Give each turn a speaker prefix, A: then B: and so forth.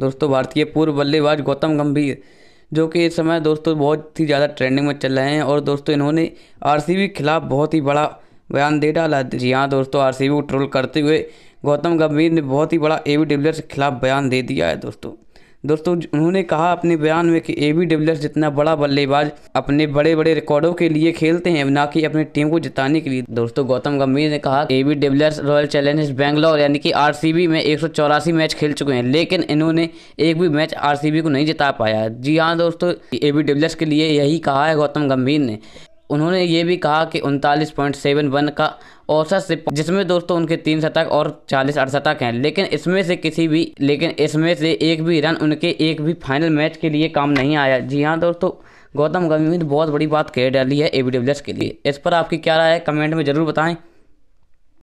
A: दोस्तों भारतीय पूर्व बल्लेबाज गौतम गंभीर जो कि इस समय दोस्तों बहुत ही ज़्यादा ट्रेंडिंग में चल रहे हैं और दोस्तों इन्होंने आर के खिलाफ बहुत ही बड़ा बयान दे डाला जी हाँ दोस्तों आर को ट्रोल करते हुए गौतम गंभीर ने बहुत ही बड़ा ए वी डिविलियर्स के खिलाफ बयान दे दिया है दोस्तों दोस्तों उन्होंने कहा अपने बयान में कि ए बी डिविलियर्स जितना बड़ा बल्लेबाज अपने बड़े बड़े रिकॉर्डों के लिए खेलते हैं ना कि अपनी टीम को जिताने के लिए दोस्तों गौतम गंभीर ने कहा A B de Villiers Royal Challengers Bangalore यानी कि आर में एक मैच खेल चुके हैं लेकिन इन्होंने एक भी मैच आर को नहीं जिता पाया जी हाँ दोस्तों ए बी डिविलियर्स के लिए यही कहा है गौतम गंभीर ने उन्होंने ये भी कहा कि उनतालीस पॉइंट सेवन वन का औसत से जिसमें दोस्तों उनके तीन शतक और चालीस अड़शतक हैं लेकिन इसमें से किसी भी लेकिन इसमें से एक भी रन उनके एक भी फाइनल मैच के लिए काम नहीं आया जी हाँ दोस्तों गौतम गंभीर ने बहुत बड़ी बात कह डाली है ए बी के लिए इस पर आपकी क्या राय है कमेंट में ज़रूर बताएं